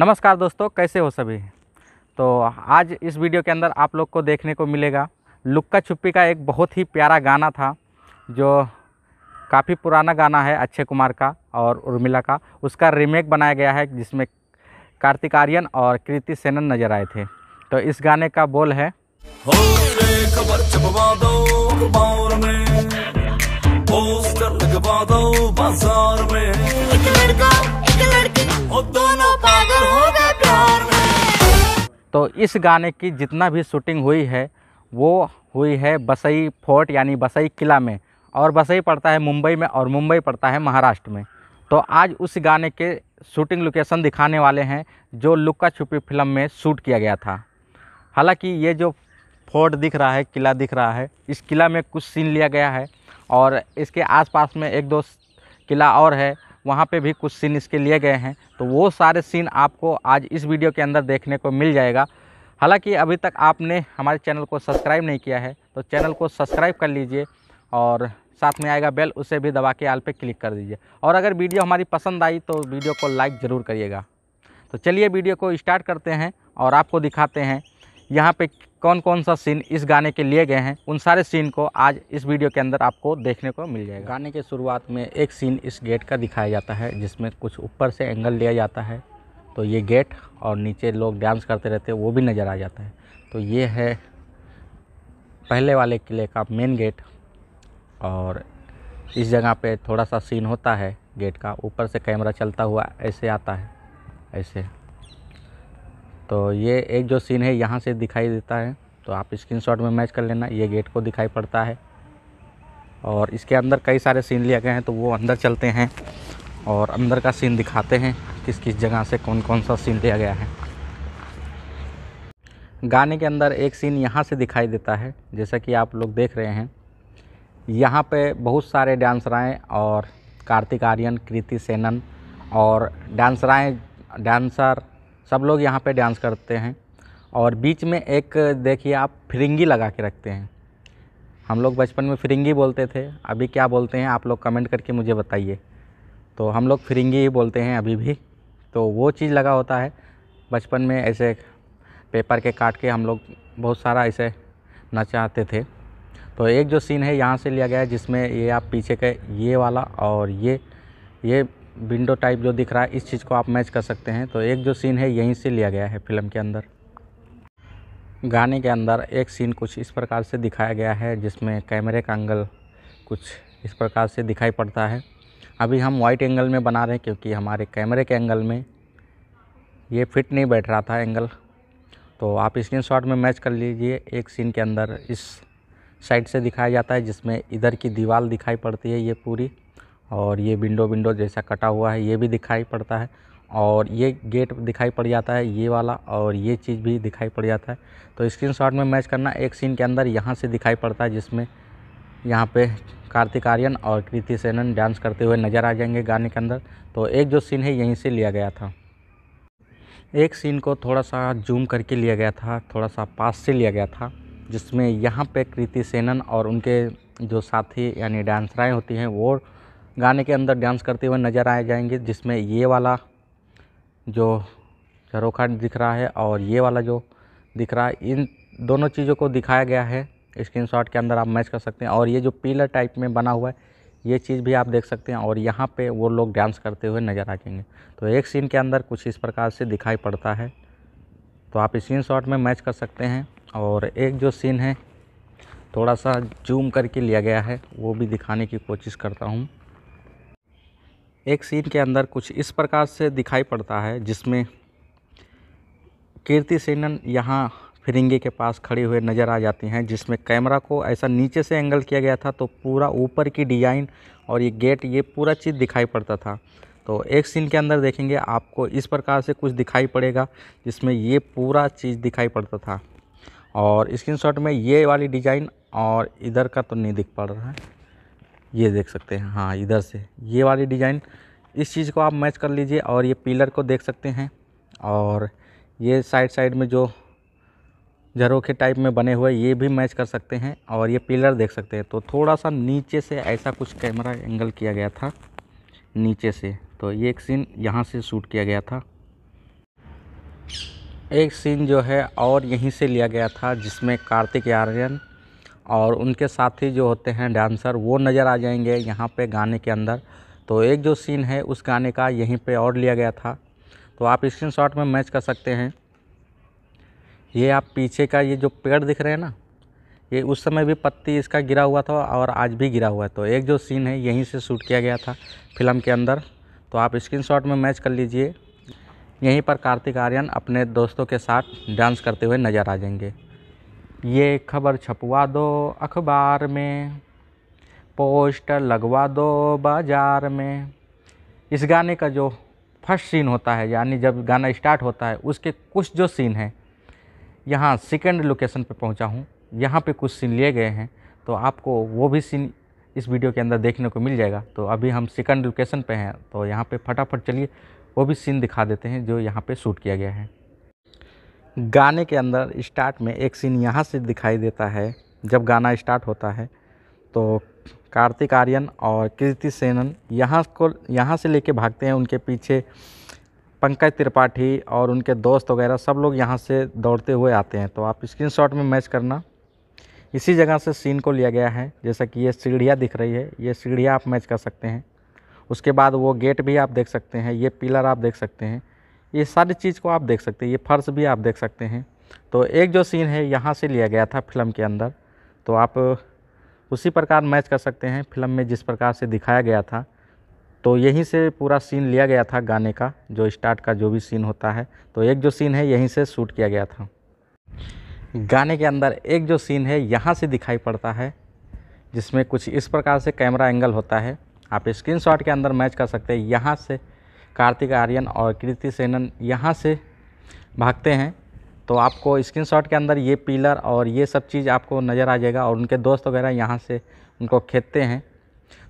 नमस्कार दोस्तों कैसे हो सभी तो आज इस वीडियो के अंदर आप लोग को देखने को मिलेगा लुक्का छुप्पी का एक बहुत ही प्यारा गाना था जो काफ़ी पुराना गाना है अक्षय कुमार का और उर्मिला का उसका रीमेक बनाया गया है जिसमें कार्तिक आर्यन और कृति सेनन नज़र आए थे तो इस गाने का बोल है पोस्टर लगवा दो बाजार में एक लड़का एक लड़की और दोनों पागल हो गए प्यार में तो इस गाने की जितना भी शूटिंग हुई है वो हुई है बसई फोर्ट यानी बसई किला में और बसई पड़ता है मुंबई में और मुंबई पड़ता है महाराष्ट्र में तो आज उस गाने के शूटिंग लोकेशन दिखाने वाले हैं जो लुक्का छुपी फिल्म में शूट किया गया था हालांकि ये जो फोर्ट दिख रहा है किला दिख रहा है इस किला में कुछ सीन लिया गया है और इसके आसपास में एक दो किला और है वहाँ पे भी कुछ सीन इसके लिए गए हैं तो वो सारे सीन आपको आज इस वीडियो के अंदर देखने को मिल जाएगा हालांकि अभी तक आपने हमारे चैनल को सब्सक्राइब नहीं किया है तो चैनल को सब्सक्राइब कर लीजिए और साथ में आएगा बेल उसे भी दबा के आल पे क्लिक कर दीजिए और अगर वीडियो हमारी पसंद आई तो वीडियो को लाइक ज़रूर करिएगा तो चलिए वीडियो को स्टार्ट करते हैं और आपको दिखाते हैं यहाँ पे कौन कौन सा सीन इस गाने के लिए गए हैं उन सारे सीन को आज इस वीडियो के अंदर आपको देखने को मिल जाएगा गाने के शुरुआत में एक सीन इस गेट का दिखाया जाता है जिसमें कुछ ऊपर से एंगल लिया जाता है तो ये गेट और नीचे लोग डांस करते रहते हैं वो भी नज़र आ जाता है तो ये है पहले वाले किले का मेन गेट और इस जगह पे थोड़ा सा सीन होता है गेट का ऊपर से कैमरा चलता हुआ ऐसे आता है ऐसे तो ये एक जो सीन है यहाँ से दिखाई देता है तो आप स्क्रीन में मैच कर लेना ये गेट को दिखाई पड़ता है और इसके अंदर कई सारे सीन लिए गए हैं तो वो अंदर चलते हैं और अंदर का सीन दिखाते हैं किस किस जगह से कौन कौन सा सीन लिया गया है गाने के अंदर एक सीन यहाँ से दिखाई देता है जैसा कि आप लोग देख रहे हैं यहाँ पे बहुत सारे डांसर आए और कार्तिक आर्यन कृति सेनन और डांसराएँ डांसर सब लोग यहाँ पे डांस करते हैं और बीच में एक देखिए आप फिरिंगी लगा के रखते हैं हम लोग बचपन में फिरिंगी बोलते थे अभी क्या बोलते हैं आप लोग कमेंट करके मुझे बताइए तो हम लोग फिरिंगी ही बोलते हैं अभी भी तो वो चीज़ लगा होता है बचपन में ऐसे पेपर के काट के हम लोग बहुत सारा ऐसे नचाते थे तो एक जो सीन है यहाँ से लिया गया है जिसमें ये आप पीछे के ये वाला और ये ये विंडो टाइप जो दिख रहा है इस चीज़ को आप मैच कर सकते हैं तो एक जो सीन है यहीं से लिया गया है फिल्म के अंदर गाने के अंदर एक सीन कुछ इस प्रकार से दिखाया गया है जिसमें कैमरे का एंगल कुछ इस प्रकार से दिखाई पड़ता है अभी हम वाइट एंगल में बना रहे हैं क्योंकि हमारे कैमरे के एंगल में ये फिट नहीं बैठ रहा था एंगल तो आप स्क्रीन शॉट में मैच कर लीजिए एक सीन के अंदर इस साइड से दिखाया जाता है जिसमें इधर की दीवार दिखाई पड़ती है ये पूरी और ये विंडो विंडो जैसा कटा हुआ है ये भी दिखाई पड़ता है और ये गेट दिखाई पड़ जाता है ये वाला और ये चीज़ भी दिखाई पड़ जाता है तो स्क्रीनशॉट में मैच करना एक सीन के अंदर यहाँ से दिखाई पड़ता है जिसमें यहाँ पे कार्तिक आर्यन और कृति सेनन डांस करते हुए नज़र आ जाएंगे गाने के अंदर तो एक जो सीन है यहीं से लिया गया था एक सीन को थोड़ा सा जूम करके लिया गया था थोड़ा सा पास से लिया गया था जिसमें यहाँ पर कृति सेनन और उनके जो साथी यानी डांसराएँ होती हैं वो गाने के अंदर डांस करते हुए नज़र आए जाएंगे जिसमें ये वाला जो झरोखा दिख रहा है और ये वाला जो दिख रहा है इन दोनों चीज़ों को दिखाया गया है स्क्रीनशॉट के अंदर आप मैच कर सकते हैं और ये जो पीलर टाइप में बना हुआ है ये चीज़ भी आप देख सकते हैं और यहाँ पे वो लोग डांस करते हुए नज़र आ जाएंगे तो एक सीन के अंदर कुछ इस प्रकार से दिखाई पड़ता है तो आप स्क्रीन शॉट में मैच कर सकते हैं और एक जो सीन है थोड़ा सा जूम करके लिया गया है वो भी दिखाने की कोशिश करता हूँ एक सीन के अंदर कुछ इस प्रकार से दिखाई पड़ता है जिसमें कीर्ति सेनन यहाँ फिरिंगे के पास खड़े हुए नज़र आ जाती हैं जिसमें कैमरा को ऐसा नीचे से एंगल किया गया था तो पूरा ऊपर की डिज़ाइन और ये गेट ये पूरा चीज़ दिखाई पड़ता था तो एक सीन के अंदर देखेंगे आपको इस प्रकार से कुछ दिखाई पड़ेगा जिसमें ये पूरा चीज़ दिखाई पड़ता था और स्क्रीनशॉट में ये वाली डिज़ाइन और इधर का तो नहीं दिख पड़ रहा है ये देख सकते हैं हाँ इधर से ये वाली डिज़ाइन इस चीज़ को आप मैच कर लीजिए और ये पिलर को देख सकते हैं और ये साइड साइड में जो झरोखे टाइप में बने हुए ये भी मैच कर सकते हैं और ये पिलर देख सकते हैं तो थोड़ा सा नीचे से ऐसा कुछ कैमरा एंगल किया गया था नीचे से तो ये एक सीन यहाँ से शूट किया गया था एक सीन जो है और यहीं से लिया गया था जिसमें कार्तिक आर्यन और उनके साथी जो होते हैं डांसर वो नज़र आ जाएंगे यहाँ पे गाने के अंदर तो एक जो सीन है उस गाने का यहीं पे और लिया गया था तो आप स्क्रीन शॉट में मैच कर सकते हैं ये आप पीछे का ये जो पेड़ दिख रहे हैं ना ये उस समय भी पत्ती इसका गिरा हुआ था और आज भी गिरा हुआ है तो एक जो सीन है यहीं से शूट किया गया था फिल्म के अंदर तो आप शॉट में मैच कर लीजिए यहीं पर कार्तिक आर्यन अपने दोस्तों के साथ डांस करते हुए नज़र आ जाएंगे ये खबर छपवा दो अखबार में पोस्टर लगवा दो बाज़ार में इस गाने का जो फर्स्ट सीन होता है यानी जब गाना स्टार्ट होता है उसके कुछ जो सीन हैं यहाँ सेकेंड लोकेशन पे पहुँचा हूँ यहाँ पे कुछ सीन लिए गए हैं तो आपको वो भी सीन इस वीडियो के अंदर देखने को मिल जाएगा तो अभी हम सेकेंड लोकेशन पे हैं तो यहाँ पे फटाफट चलिए वो भी सीन दिखा देते हैं जो यहाँ पे शूट किया गया है गाने के अंदर स्टार्ट में एक सीन यहाँ से दिखाई देता है जब गाना स्टार्ट होता है तो कार्तिक आर्यन और कीर्ति सेनन यहाँ को यहाँ से लेके भागते हैं उनके पीछे पंकज त्रिपाठी और उनके दोस्त वगैरह सब लोग यहाँ से दौड़ते हुए आते हैं तो आप स्क्रीनशॉट में मैच करना इसी जगह से सीन को लिया गया है जैसा कि ये सीढ़ियाँ दिख रही है ये सीढ़ियाँ आप मैच कर सकते हैं उसके बाद वो गेट भी आप देख सकते हैं ये पिलर आप देख सकते हैं ये सारी चीज़ को आप देख सकते हैं ये फर्श भी आप देख सकते हैं तो एक जो सीन है यहाँ से लिया गया था फिल्म के अंदर तो आप उसी प्रकार मैच कर सकते हैं फिल्म में जिस प्रकार से दिखाया गया था तो यहीं से पूरा सीन लिया गया था गाने का जो स्टार्ट का जो भी सीन होता है तो एक जो सीन है यहीं से शूट किया गया था गाने के अंदर एक जो सीन है यहाँ से दिखाई पड़ता है जिसमें कुछ इस प्रकार से कैमरा एंगल होता है आप स्क्रीनशॉट के अंदर मैच कर सकते हैं यहाँ से कार्तिक आर्यन और कृति सेनन यहाँ से भागते हैं तो आपको स्क्रीनशॉट के अंदर ये पिलर और ये सब चीज़ आपको नज़र आ जाएगा और उनके दोस्त वगैरह यहाँ से उनको खेतते हैं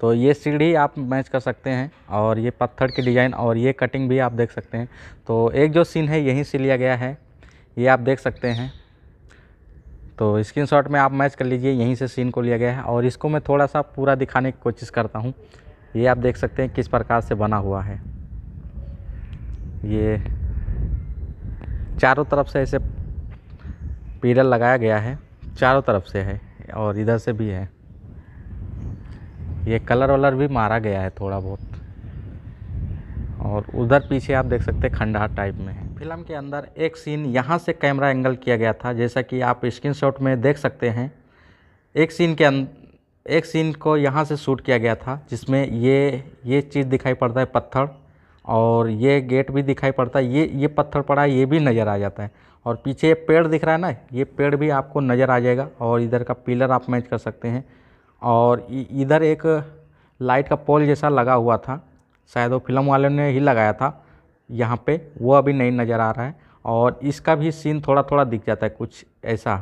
तो ये सीढ़ी आप मैच कर सकते हैं और ये पत्थर की डिज़ाइन और ये कटिंग भी आप देख सकते हैं तो एक जो सीन है यहीं से लिया गया है ये आप देख सकते हैं तो शॉट में आप मैच कर लीजिए यहीं से सीन को लिया गया है और इसको मैं थोड़ा सा पूरा दिखाने की कोशिश करता हूँ ये आप देख सकते हैं किस प्रकार से बना हुआ है ये चारों तरफ से ऐसे पेड़ल लगाया गया है चारों तरफ से है और इधर से भी है ये कलर वलर भी मारा गया है थोड़ा बहुत और उधर पीछे आप देख सकते हैं खंडहर टाइप में है फिल्म के अंदर एक सीन यहाँ से कैमरा एंगल किया गया था जैसा कि आप स्क्रीनशॉट में देख सकते हैं एक सीन के अंदर एक सीन को यहाँ से शूट किया गया था जिसमें ये ये चीज़ दिखाई पड़ता है पत्थर और ये गेट भी दिखाई पड़ता है ये ये पत्थर पड़ा है ये भी नज़र आ जाता है और पीछे ये पेड़ दिख रहा है ना ये पेड़ भी आपको नज़र आ जाएगा और इधर का पिलर आप मैच कर सकते हैं और इधर एक लाइट का पोल जैसा लगा हुआ था शायद वो फिल्म वाले ने ही लगाया था यहाँ पे वो अभी नहीं नज़र आ रहा है और इसका भी सीन थोड़ा थोड़ा दिख जाता है कुछ ऐसा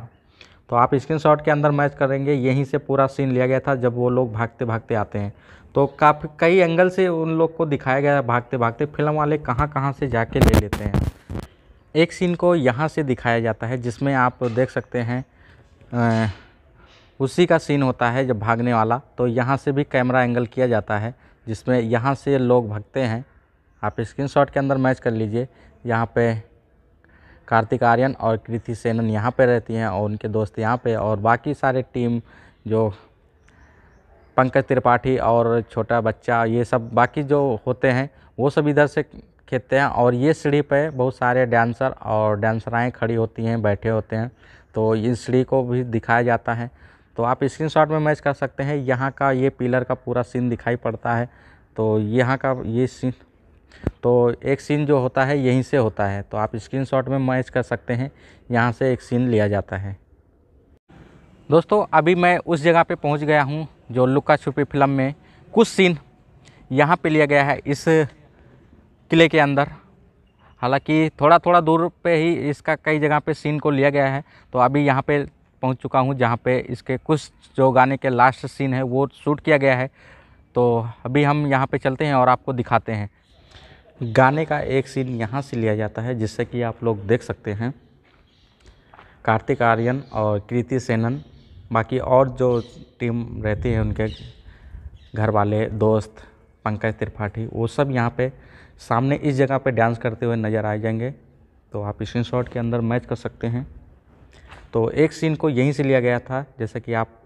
तो आप स्क्रीनशॉट के अंदर मैच करेंगे यहीं से पूरा सीन लिया गया था जब वो लोग भागते भागते आते हैं तो काफ़ी कई एंगल से उन लोग को दिखाया गया भागते भागते फिल्म वाले कहाँ कहाँ से जाके ले लेते हैं एक सीन को यहाँ से दिखाया जाता है जिसमें आप देख सकते हैं आ, उसी का सीन होता है जब भागने वाला तो यहाँ से भी कैमरा एंगल किया जाता है जिसमें यहाँ से लोग भागते हैं आप स्क्रीन के अंदर मैच कर लीजिए यहाँ पर कार्तिक आर्यन और कृति सेनन यहाँ पे रहती हैं और उनके दोस्त यहाँ पे और बाकी सारे टीम जो पंकज त्रिपाठी और छोटा बच्चा ये सब बाकी जो होते हैं वो सब इधर से खेलते हैं और ये सीढ़ी पे बहुत सारे डांसर और डांसराएँ खड़ी होती हैं बैठे होते हैं तो इस सीढ़ी को भी दिखाया जाता है तो आप स्क्रीनशॉट में मैच कर सकते हैं यहाँ का ये पिलर का पूरा सीन दिखाई पड़ता है तो यहाँ का ये सीन तो एक सीन जो होता है यहीं से होता है तो आप स्क्रीनशॉट में मैच कर सकते हैं यहाँ से एक सीन लिया जाता है दोस्तों अभी मैं उस जगह पे पहुँच गया हूँ जो लुका छुपी फिल्म में कुछ सीन यहाँ पे लिया गया है इस किले के अंदर हालांकि थोड़ा थोड़ा दूर पे ही इसका कई जगह पे सीन को लिया गया है तो अभी यहाँ पे पहुँच चुका हूँ जहाँ पे इसके कुछ जो गाने के लास्ट सीन है वो शूट किया गया है तो अभी हम यहाँ पे चलते हैं और आपको दिखाते हैं गाने का एक सीन यहाँ से लिया जाता है जिससे कि आप लोग देख सकते हैं कार्तिक आर्यन और कृति सेनन बाकी और जो टीम रहती है उनके घर वाले दोस्त पंकज त्रिपाठी वो सब यहाँ पे सामने इस जगह पे डांस करते हुए नज़र आ जाएंगे तो आप स्क्रीन शॉट के अंदर मैच कर सकते हैं तो एक सीन को यहीं से लिया गया था जैसे कि आप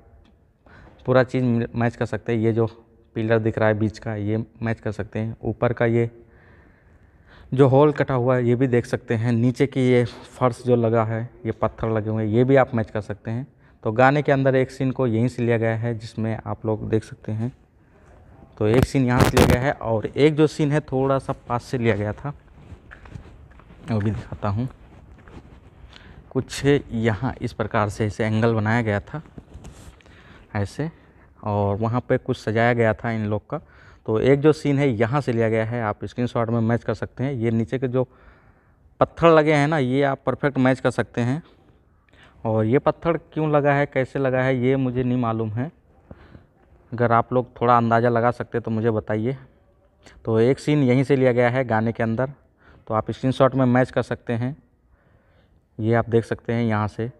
पूरा चीज़ मैच कर सकते हैं ये जो पिलर दिख रहा है बीच का ये मैच कर सकते हैं ऊपर का ये जो होल कटा हुआ है ये भी देख सकते हैं नीचे की ये फर्श जो लगा है ये पत्थर लगे हुए हैं ये भी आप मैच कर सकते हैं तो गाने के अंदर एक सीन को यहीं से लिया गया है जिसमें आप लोग देख सकते हैं तो एक सीन यहाँ से लिया गया है और एक जो सीन है थोड़ा सा पास से लिया गया था वो भी दिखाता हूँ कुछ यहाँ इस प्रकार से इसे एंगल बनाया गया था ऐसे और वहाँ पे कुछ सजाया गया था इन लोग का तो एक जो सीन है यहाँ से लिया गया है आप स्क्रीनशॉट में मैच कर सकते हैं ये नीचे के जो पत्थर लगे हैं ना ये आप परफेक्ट मैच कर सकते हैं और ये पत्थर क्यों लगा है कैसे लगा है ये मुझे नहीं मालूम है अगर आप लोग थोड़ा अंदाज़ा लगा सकते तो मुझे बताइए तो एक सीन यहीं से लिया गया है गाने के अंदर तो आप स्क्रीन में मैच कर सकते हैं ये आप देख सकते हैं यहाँ से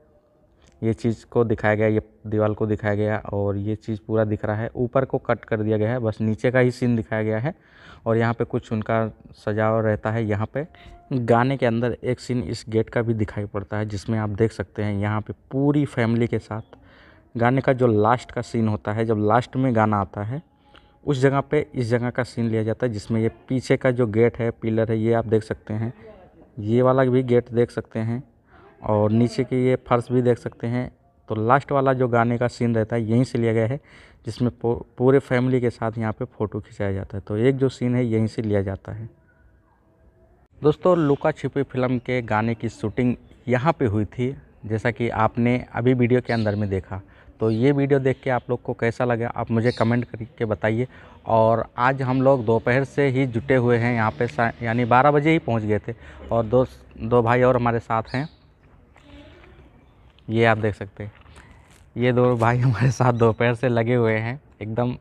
ये चीज़ को दिखाया गया ये दीवाल को दिखाया गया और ये चीज़ पूरा दिख रहा है ऊपर को कट कर दिया गया है बस नीचे का ही सीन दिखाया गया है और यहाँ पे कुछ उनका सजाव रहता है यहाँ पे गाने के अंदर एक सीन इस गेट का भी दिखाई पड़ता है जिसमें आप देख सकते हैं यहाँ पे पूरी फैमिली के साथ गाने का जो लास्ट का सीन होता है जब लास्ट में गाना आता है उस जगह पर इस जगह का सीन लिया जाता है जिसमें ये पीछे का जो गेट है पिलर है ये आप देख सकते हैं ये वाला भी गेट देख सकते हैं और नीचे के ये फर्श भी देख सकते हैं तो लास्ट वाला जो गाने का सीन रहता है यहीं से लिया गया है जिसमें पूरे फैमिली के साथ यहाँ पे फ़ोटो खिंचाया जाता है तो एक जो सीन है यहीं से लिया जाता है दोस्तों लुका छिपी फिल्म के गाने की शूटिंग यहाँ पे हुई थी जैसा कि आपने अभी वीडियो के अंदर में देखा तो ये वीडियो देख के आप लोग को कैसा लगा आप मुझे कमेंट करके बताइए और आज हम लोग दोपहर से ही जुटे हुए हैं यहाँ पर यानी बारह बजे ही पहुँच गए थे और दो दो भाई और हमारे साथ हैं ये आप देख सकते हैं ये दो भाई हमारे साथ दोपहर से लगे हुए हैं एकदम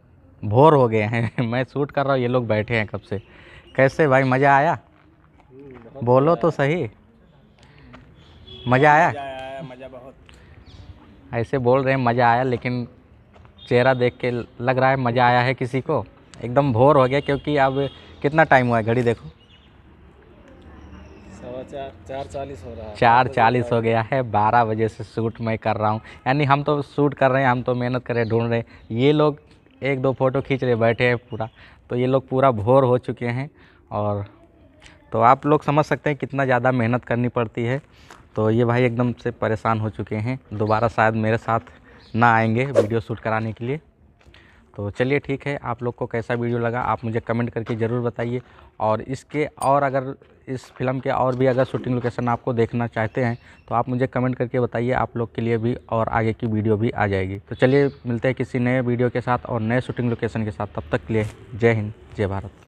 भोर हो गए हैं मैं शूट कर रहा हूँ ये लोग बैठे हैं कब से कैसे भाई मज़ा आया बोलो तो सही मज़ा आया मज़ा बहुत ऐसे बोल रहे हैं मज़ा आया लेकिन चेहरा देख के लग रहा है मज़ा आया है किसी को एकदम भोर हो गया क्योंकि अब कितना टाइम हुआ है घड़ी देखो चार चार चालीस हो रहा है चार तो चालीस तो हो गया है बारह बजे से शूट मैं कर रहा हूँ यानी हम तो शूट कर रहे हैं हम तो मेहनत कर रहे हैं ढूंढ रहे ये लोग एक दो फ़ोटो खींच रहे बैठे हैं पूरा तो ये लोग पूरा भोर हो चुके हैं और तो आप लोग समझ सकते हैं कितना ज़्यादा मेहनत करनी पड़ती है तो ये भाई एकदम से परेशान हो चुके हैं दोबारा शायद मेरे साथ ना आएंगे वीडियो शूट कराने के लिए तो चलिए ठीक है आप लोग को कैसा वीडियो लगा आप मुझे कमेंट करके ज़रूर बताइए और इसके और अगर इस फिल्म के और भी अगर शूटिंग लोकेशन आपको देखना चाहते हैं तो आप मुझे कमेंट करके बताइए आप लोग के लिए भी और आगे की वीडियो भी आ जाएगी तो चलिए मिलते हैं किसी नए वीडियो के साथ और नए शूटिंग लोकेशन के साथ तब तक के लिए जय हिंद जय भारत